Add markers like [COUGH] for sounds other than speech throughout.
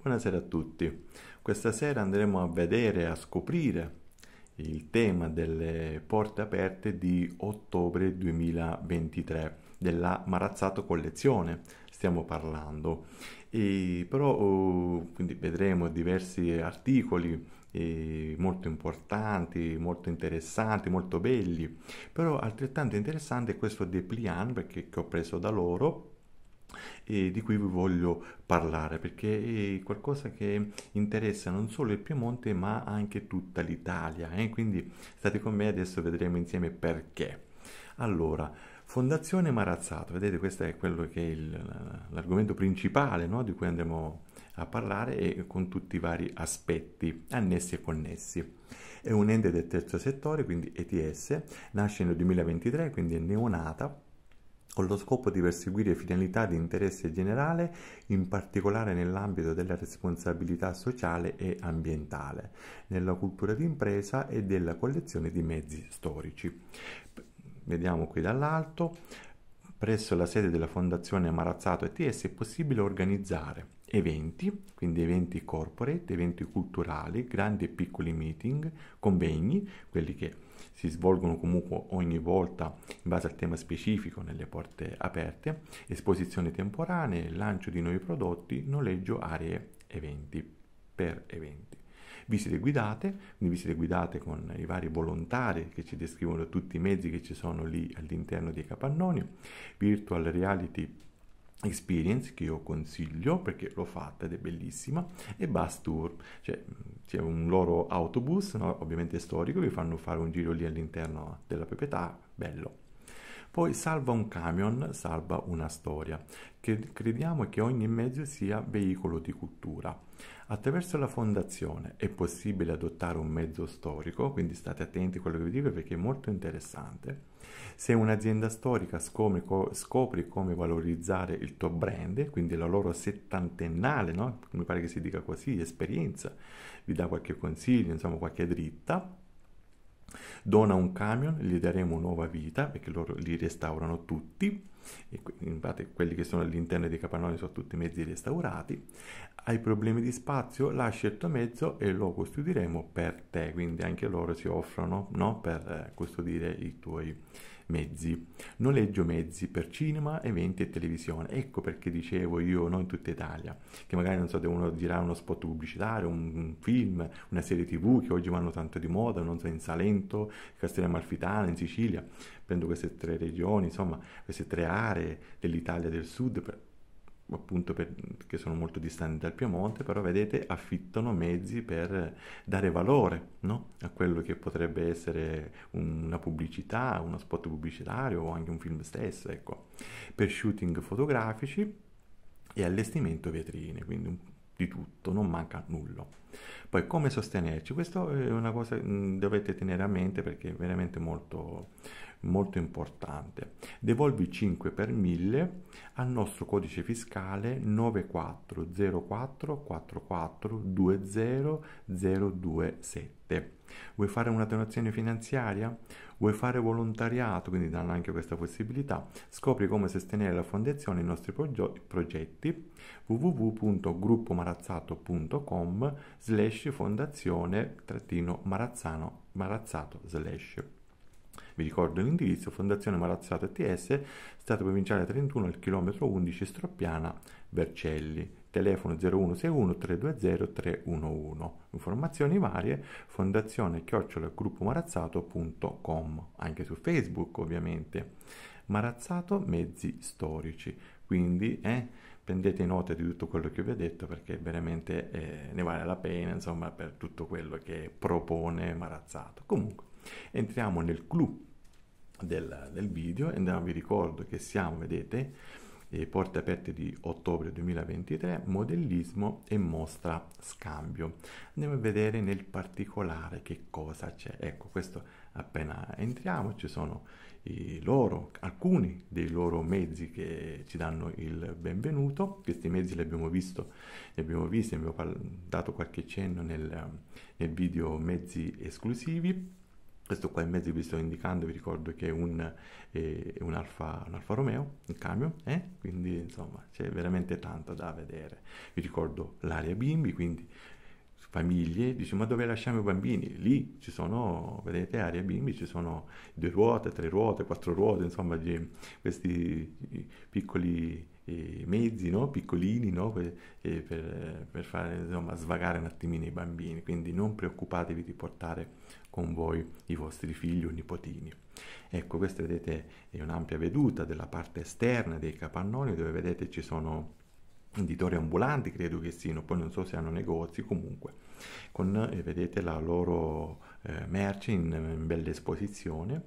Buonasera a tutti. Questa sera andremo a vedere, a scoprire il tema delle porte aperte di ottobre 2023 della Marazzato Collezione stiamo parlando e però oh, quindi vedremo diversi articoli molto importanti molto interessanti molto belli però altrettanto interessante è questo Depliant perché che ho preso da loro eh, di cui vi voglio parlare perché è qualcosa che interessa non solo il Piemonte ma anche tutta l'Italia. Eh? Quindi state con me adesso vedremo insieme perché. Allora, Fondazione Marazzato, vedete questo è quello che è il, l'argomento principale no? di cui andremo a parlare e con tutti i vari aspetti annessi e connessi. È un ente del terzo settore, quindi ETS, nasce nel 2023, quindi è neonata con lo scopo di perseguire finalità di interesse generale, in particolare nell'ambito della responsabilità sociale e ambientale, nella cultura d'impresa e della collezione di mezzi storici. Vediamo qui dall'alto, presso la sede della Fondazione Marazzato ETS è possibile organizzare eventi, quindi eventi corporate, eventi culturali, grandi e piccoli meeting, convegni, quelli che si svolgono comunque ogni volta in base al tema specifico nelle porte aperte, esposizioni temporanee, lancio di nuovi prodotti, noleggio aree eventi per eventi. Visite guidate, quindi visite guidate con i vari volontari che ci descrivono tutti i mezzi che ci sono lì all'interno dei capannoni, virtual reality Experience che io consiglio perché l'ho fatta ed è bellissima e Bus Tour, cioè c'è un loro autobus, no? ovviamente storico, vi fanno fare un giro lì all'interno della proprietà, bello. Poi salva un camion, salva una storia, che crediamo che ogni mezzo sia veicolo di cultura. Attraverso la fondazione è possibile adottare un mezzo storico, quindi state attenti a quello che vi dico perché è molto interessante. Se un'azienda storica scopri, scopri come valorizzare il tuo brand, quindi la loro settantennale, no? mi pare che si dica così, esperienza, vi dà qualche consiglio, insomma qualche dritta, dona un camion, gli daremo nuova vita perché loro li restaurano tutti. E infatti quelli che sono all'interno dei capannoni sono tutti mezzi restaurati. Hai problemi di spazio? Lascia il tuo mezzo e lo custodiremo per te. Quindi anche loro si offrono no? per eh, custodire i tuoi mezzi, noleggio mezzi per cinema, eventi e televisione. Ecco perché dicevo io, non in tutta Italia, che magari non so, devono girare uno spot pubblicitario, un film, una serie tv che oggi vanno tanto di moda, non so, in Salento, Castellana Malfitana, in Sicilia, prendo queste tre regioni, insomma, queste tre aree dell'Italia del Sud. Per, appunto perché sono molto distanti dal Piemonte, però vedete affittano mezzi per dare valore no? a quello che potrebbe essere una pubblicità, uno spot pubblicitario o anche un film stesso, ecco. per shooting fotografici e allestimento vetrine, quindi un, di tutto, non manca nulla. Poi come sostenerci? Questa è una cosa che mm, dovete tenere a mente perché è veramente molto, molto importante. Devolvi 5 per 1000 al nostro codice fiscale 940444200227. Vuoi fare una donazione finanziaria? Vuoi fare volontariato? Quindi danno anche questa possibilità. Scopri come sostenere la fondazione e i nostri progetti www.gruppomarazzato.com slash fondazione marazzano marazzato slash vi ricordo l'indirizzo Fondazione Marazzato ATS, Stato Provinciale 31, al chilometro 11 Stroppiana, Vercelli telefono 0161 320 311, informazioni varie, fondazione chiocciolagruppomarazzato.com, anche su Facebook ovviamente. Marazzato Mezzi Storici, quindi eh, prendete nota di tutto quello che vi ho detto perché veramente eh, ne vale la pena, insomma, per tutto quello che propone Marazzato. Comunque, entriamo nel clou del, del video e vi ricordo che siamo, vedete, eh, porte aperte di ottobre 2023, modellismo e mostra scambio. Andiamo a vedere nel particolare che cosa c'è. Ecco, questo appena entriamo ci sono loro, alcuni dei loro mezzi che ci danno il benvenuto. Questi mezzi li abbiamo visto, li abbiamo visti, abbiamo dato qualche cenno nel, nel video mezzi esclusivi questo qua in mezzo vi sto indicando, vi ricordo che è un, eh, un, Alfa, un Alfa, Romeo, un camion, eh? quindi insomma c'è veramente tanto da vedere. Vi ricordo l'area bimbi, quindi famiglie, dice diciamo, ma dove lasciamo i bambini? Lì ci sono, vedete, area bimbi, ci sono due ruote, tre ruote, quattro ruote, insomma questi piccoli mezzi no? piccolini no? Per, per, per, fare insomma, svagare un attimino i bambini, quindi non preoccupatevi di portare con voi i vostri figli o nipotini. Ecco, questa vedete è un'ampia veduta della parte esterna dei capannoni dove vedete ci sono venditori ambulanti, credo che siano, poi non so se hanno negozi, comunque, con, eh, vedete la loro eh, merce in, in, bella esposizione,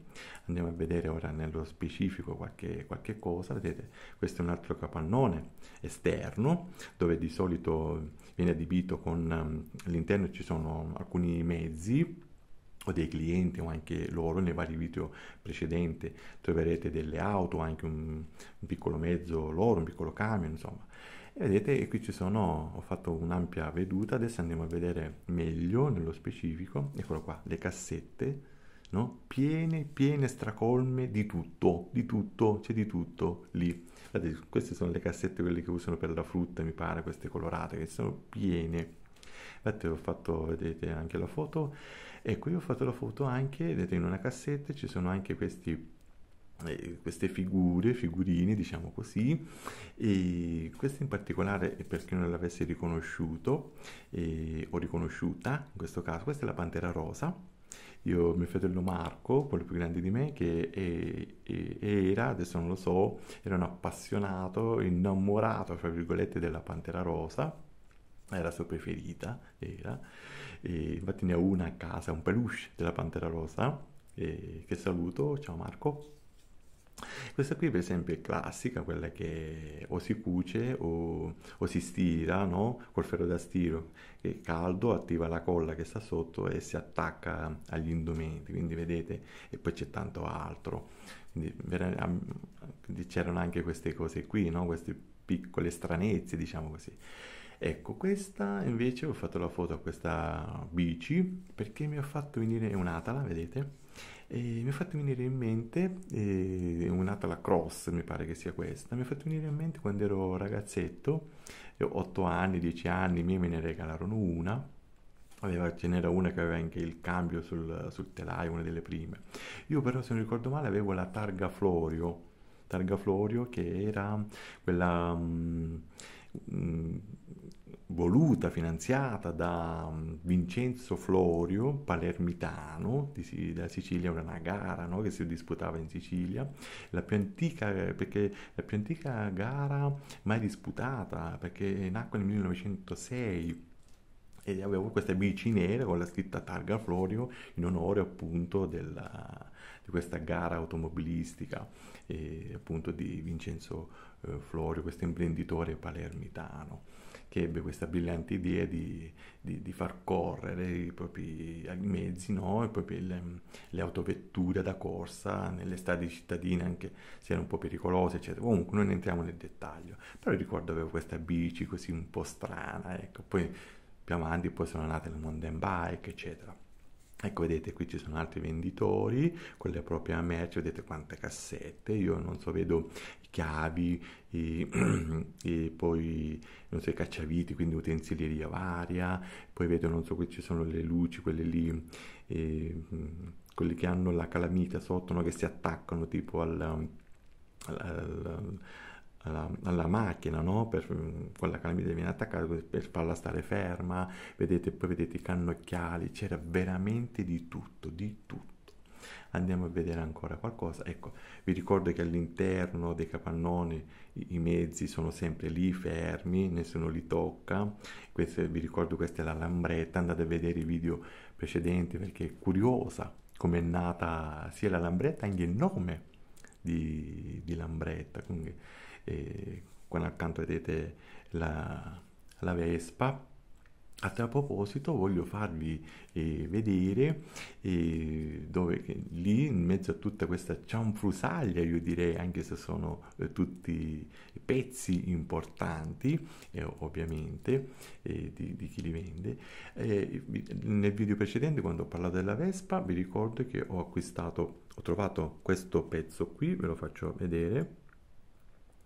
andiamo a vedere ora nello specifico qualche, qualche, cosa, vedete questo è un altro capannone esterno, dove di solito viene adibito con, ehm, all'interno ci sono alcuni mezzi, o dei clienti o anche loro nei vari video precedenti troverete delle auto anche un, un piccolo mezzo loro un piccolo camion insomma e vedete qui ci sono ho fatto un'ampia veduta adesso andiamo a vedere meglio nello specifico eccolo qua le cassette no? piene piene stracolme di tutto di tutto c'è di tutto lì Guardate, queste sono le cassette quelle che usano per la frutta mi pare queste colorate che sono piene infatti ho fatto vedete anche la foto e ecco, qui ho fatto la foto anche vedete in una cassetta ci sono anche questi eh, queste figure, figurine diciamo così, e questa in particolare è per chi non l'avesse riconosciuto eh, o riconosciuta, in questo caso questa è la Pantera Rosa, io, mio fratello Marco, quello più grande di me, che è, è, era, adesso non lo so, era un appassionato, innamorato, fra virgolette, della Pantera Rosa, era la sua preferita, era, e infatti ne ha una a casa, un peluche della Pantera Rosa, e, che saluto, ciao Marco. Questa qui per esempio è classica, quella che o si cuce o, o si stira no? col ferro da stiro, È caldo attiva la colla che sta sotto e si attacca agli indumenti, quindi vedete, e poi c'è tanto altro. Quindi, quindi c'erano anche queste cose qui, no? queste piccole stranezze, diciamo così. Ecco, questa invece ho fatto la foto a questa bici perché mi ha fatto venire un'atala, vedete? E mi ha fatto venire in mente eh, un'ata la cross, mi pare che sia questa, mi ha fatto venire in mente quando ero ragazzetto, 8 anni, 10 anni, i miei me ne regalarono una, aveva, ce n'era una che aveva anche il cambio sul, sul telaio, una delle prime. Io però se non ricordo male avevo la targa Florio, targa Florio che era quella... um, voluta, finanziata da mm, Vincenzo Florio, palermitano di, della Sicilia, una gara no? che si disputava in Sicilia, la più antica, perché, la più antica gara mai disputata, perché nacque nel 1906 e avevo questa bici nera con la scritta Targa Florio in onore appunto della, di questa gara automobilistica e appunto di Vincenzo eh, Florio, questo imprenditore palermitano che ebbe questa brillante idea di, di, di far correre i propri mezzi, no? propri le, le, autovetture da corsa nelle strade cittadine, anche se erano un po' pericolose, eccetera. Comunque non entriamo nel dettaglio, però ricordo avevo questa bici così un po' strana, ecco, poi più avanti poi sono nate le mountain bike, eccetera. Ecco, vedete, qui ci sono altri venditori con le proprie merci, vedete quante cassette, io non so, vedo i chiavi, i, [CLEARS THROAT] e poi, non so, i cacciaviti, quindi utensileria varia, poi vedo, non so, qui ci sono le luci, quelle lì, eh, mm, quelli che hanno la calamita sotto, no, che si attaccano tipo al, al, al alla, alla macchina, no? per, con la calamita viene attaccata per farla stare ferma, vedete, poi vedete i cannocchiali, c'era veramente di tutto, di tutto. Andiamo a vedere ancora qualcosa. Ecco, vi ricordo che all'interno dei capannoni i, i mezzi sono sempre lì fermi, nessuno li tocca. Questo, vi ricordo questa è la lambretta, andate a vedere i video precedenti perché è curiosa come è nata sia la lambretta, anche il nome di, di lambretta. Quindi, e qua accanto vedete la, la Vespa. A tal proposito voglio farvi eh, vedere eh, dove lì in mezzo a tutta questa cianfrusaglia, io direi anche se sono eh, tutti pezzi importanti, ovviamente, eh, di, di, chi li vende. Eh, nel video precedente quando ho parlato della Vespa vi ricordo che ho acquistato, ho trovato questo pezzo qui, ve lo faccio vedere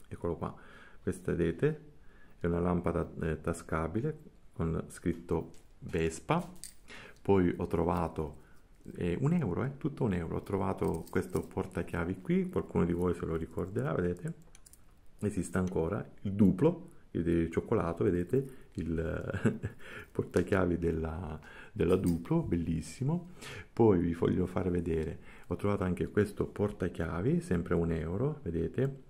eccolo qua questa vedete è una lampada eh, tascabile con scritto Vespa poi ho trovato eh, un euro, eh, tutto un euro ho trovato questo portachiavi qui qualcuno di voi se lo ricorderà vedete esiste ancora il duplo di cioccolato, vedete il [LAUGHS] portachiavi della, della, Duplo, bellissimo. Poi vi voglio far vedere, ho trovato anche questo portachiavi, sempre un euro, vedete,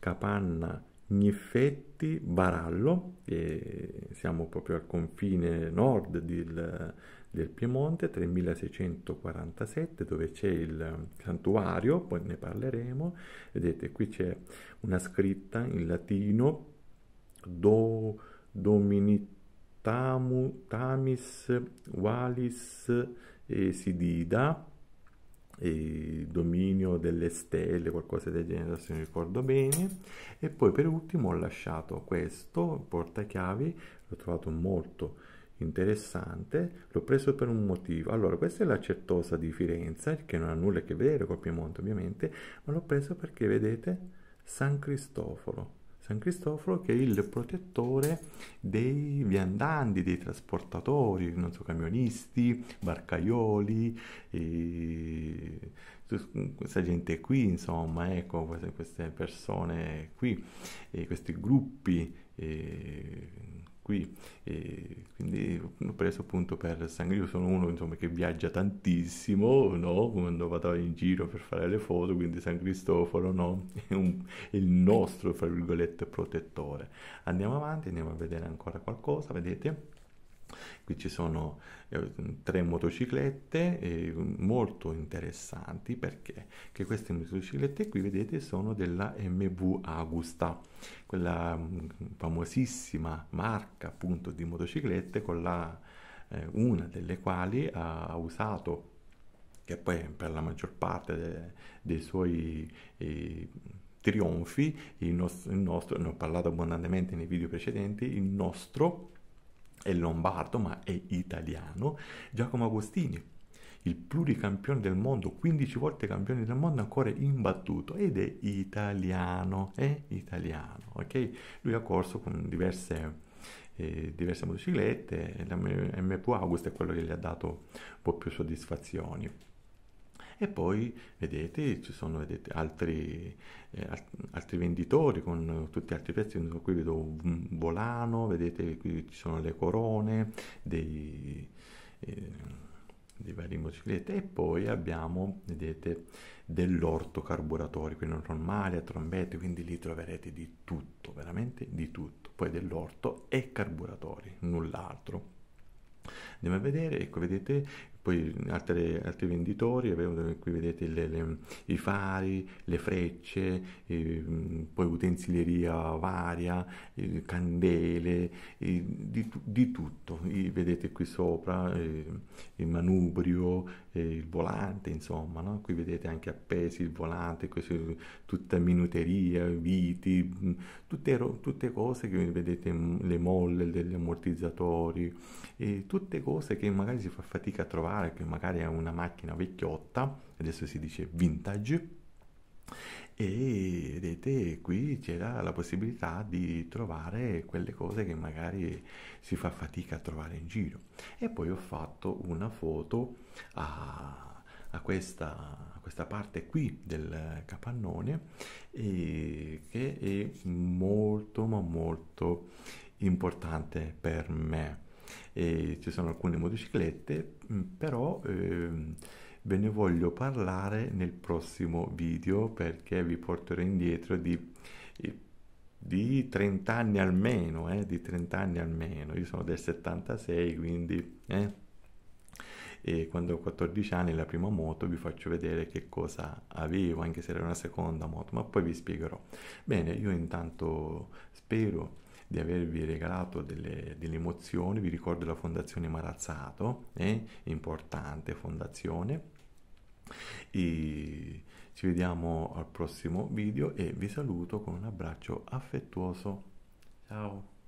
Capanna, Gniffetti, Barallo, e siamo proprio al confine nord del, del Piemonte, 3647, dove c'è il santuario, poi ne parleremo. Vedete, qui c'è una scritta in latino, Do Dominitamu Tamis Valis Sidida, e dominio delle stelle, qualcosa del genere, se non ricordo bene. E poi per ultimo ho lasciato questo portachiavi, l'ho trovato molto interessante, l'ho preso per un motivo. Allora, questa è la certosa di Firenze, che non ha nulla a che vedere col Piemonte ovviamente, ma l'ho preso perché vedete San Cristoforo San Cristoforo che è il protettore dei viandanti, dei trasportatori, non so, camionisti, barcaioli, e... questa gente qui, insomma, ecco, queste persone qui, questi gruppi qui. E quindi sono preso appunto per sangue. Io sono uno insomma, che viaggia tantissimo, no? quando vado in giro per fare le foto, quindi San Cristoforo no? [LAUGHS] è, un, è il nostro, fra virgolette, protettore. Andiamo avanti, andiamo a vedere ancora qualcosa, vedete? Qui ci sono eh, tre motociclette eh, molto interessanti perché che queste motociclette qui vedete sono della MV Augusta, quella mm, famosissima marca appunto di motociclette con la, eh, una delle quali ha, ha usato che poi per la maggior parte de, dei suoi eh, trionfi, il nostro, il nostro, ne ho parlato abbondantemente nei video precedenti, il nostro è lombardo ma è italiano, Giacomo Agostini, il pluricampione del mondo, 15 volte campione del mondo, ancora imbattuto ed è italiano, è italiano, ok? Lui ha corso con diverse, eh, diverse motociclette, l'MPU August è quello che gli ha dato un po' più soddisfazioni e poi vedete ci sono vedete, altri, eh, altri, venditori con tutti gli altri pezzi, qui vedo un volano, vedete qui ci sono le corone dei, eh, dei vari motociclette e poi abbiamo vedete dell'orto carburatori, quindi normali, a trombette, quindi lì troverete di tutto, veramente di tutto, poi dell'orto e carburatori, null'altro. Andiamo a vedere, ecco vedete poi altre, altri venditori, qui vedete le, le, i fari, le frecce, e, poi utensileria varia, candele, di, di, tutto, e vedete qui sopra eh, il manubrio, eh, il volante, insomma, no? qui vedete anche appesi il volante, questo, tutta minuteria, viti, tutte, tutte, cose che vedete, le molle degli ammortizzatori, tutte cose che magari si fa fatica a trovare trovare, che magari è una macchina vecchiotta, adesso si dice vintage, e vedete qui c'era la possibilità di trovare quelle cose che magari si fa fatica a trovare in giro e poi ho fatto una foto a, a, questa, a questa, parte qui del capannone e, che è molto ma molto importante per me e ci sono alcune motociclette, mm, però ehm, ve ne voglio parlare nel prossimo video perché vi porterò indietro di, eh, di 30 anni almeno, eh, di 30 anni almeno, io sono del 76 quindi... Eh, e quando ho 14 anni la prima moto vi faccio vedere che cosa avevo anche se era una seconda moto ma poi vi spiegherò bene io intanto spero di avervi regalato delle, delle emozioni, vi ricordo la Fondazione Marazzato, eh? importante fondazione. E ci vediamo al prossimo video e vi saluto con un abbraccio affettuoso. Ciao!